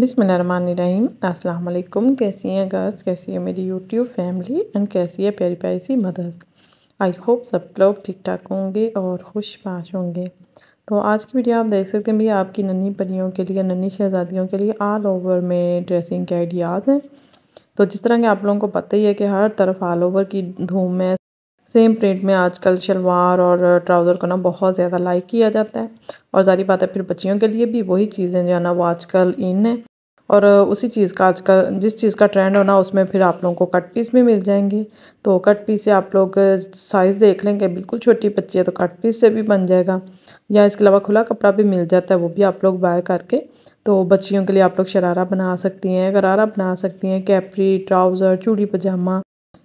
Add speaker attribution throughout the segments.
Speaker 1: बिसमीम अस्सलाम कैसी हैं गर्ल्स कैसी है मेरी यूट्यूब फैमिली एंड कैसी है प्यारी प्यारी सी मदर्स आई होप सब लोग ठीक ठाक होंगे और खुश पाश होंगे तो आज की वीडियो आप देख सकते हैं भैया आपकी नन्ही परियों के लिए नन्ही शहजादियों के लिए ऑल ओवर में ड्रेसिंग के आइडियाज़ हैं तो जिस तरह के आप लोगों को पता ही है कि हर तरफ ऑल ओवर की धूम है सेम प्रिंट में आजकल शलवार और ट्राउज़र को ना बहुत ज़्यादा लाइक किया जाता है और सारी बात है फिर बच्चियों के लिए भी वही चीज़ें जो है ना वो आजकल इन है और उसी चीज़ का आजकल जिस चीज़ का ट्रेंड हो ना उसमें फिर आप लोगों को कट पीस भी मिल जाएंगे तो कट पीस से आप लोग साइज़ देख लेंगे बिल्कुल छोटी बच्ची है तो कट पीस से भी बन जाएगा या इसके अलावा खुला कपड़ा भी मिल जाता है वो भी आप लोग बाय करके तो बच्चियों के लिए आप लोग शरारा बना सकती हैं गरारा बना सकती हैं कैपरी ट्राउज़र चूड़ी पजामा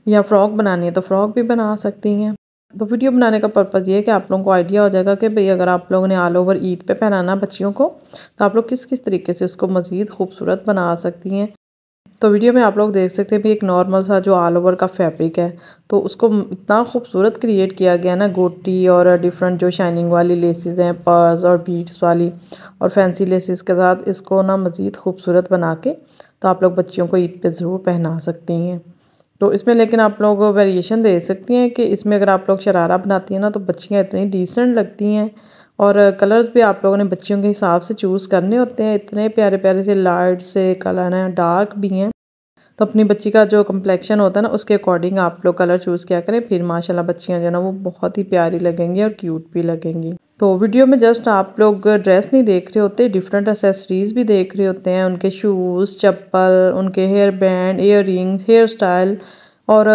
Speaker 1: या फ्रॉक बनानी है तो फ्रॉक भी बना सकती हैं तो वीडियो बनाने का पर्पज़ ये है कि आप लोगों को आइडिया हो जाएगा कि भाई अगर आप लोगों ने ऑल ओवर ईद पे पहनाना बच्चियों को तो आप लोग किस किस तरीके से उसको मज़ीद खूबसूरत बना सकती हैं तो वीडियो में आप लोग देख सकते हैं भी एक नॉर्मल सा जो ऑल ओवर का फैब्रिक है तो उसको इतना खूबसूरत क्रिएट किया गया ना गोटी और डिफरेंट जो शाइनिंग वाली लेसेस हैं पर्स और बीट्स वाली और फैंसी लेसेस के साथ इसको ना मज़ीद खूबसूरत बना के तो आप लोग बच्चियों को ईद पे ज़रूर पहना सकती हैं तो इसमें लेकिन आप लोग वेरिएशन दे सकती हैं कि इसमें अगर आप लोग शरारा बनाती हैं ना तो बच्चियाँ इतनी डिसेंट लगती हैं और कलर्स भी आप लोगों ने बच्चियों के हिसाब से चूज़ करने होते हैं इतने प्यारे प्यारे से लाइट से कलर हैं डार्क भी हैं तो अपनी बच्ची का जो कम्प्लेक्शन होता है ना उसके अकॉर्डिंग आप लोग कलर चूज़ किया करें फिर माशाल्लाह बच्चियाँ जो है ना वो बहुत ही प्यारी लगेंगी और क्यूट भी लगेंगी तो वीडियो में जस्ट आप लोग ड्रेस नहीं देख रहे होते डिफरेंट एसेसरीज़ भी देख रहे होते हैं उनके शूज़ चप्पल उनके hair band earrings hairstyle और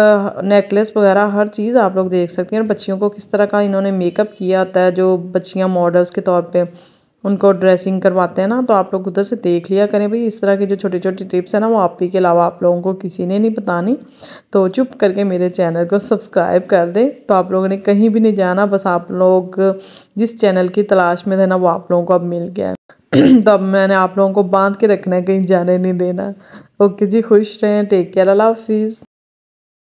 Speaker 1: नेकलेस वगैरह हर चीज़ आप लोग देख सकते हैं और बच्चियों को किस तरह का इन्होंने मेकअप किया होता है जो बच्चियाँ मॉडल्स के तौर पर उनको ड्रेसिंग करवाते हैं ना तो आप लोग उधर से देख लिया करें भाई इस तरह की जो छोटे छोटे टिप्स है ना वो आप ही के अलावा आप लोगों को किसी ने नहीं बतानी तो चुप करके मेरे चैनल को सब्सक्राइब कर दें तो आप लोगों ने कहीं भी नहीं जाना बस आप लोग जिस चैनल की तलाश में थे ना वो आप लोगों को अब मिल गया तो अब मैंने आप लोगों को बांध के रखना है कहीं जाने नहीं देना ओके जी खुश रहें टेक केयर अला हाफिज़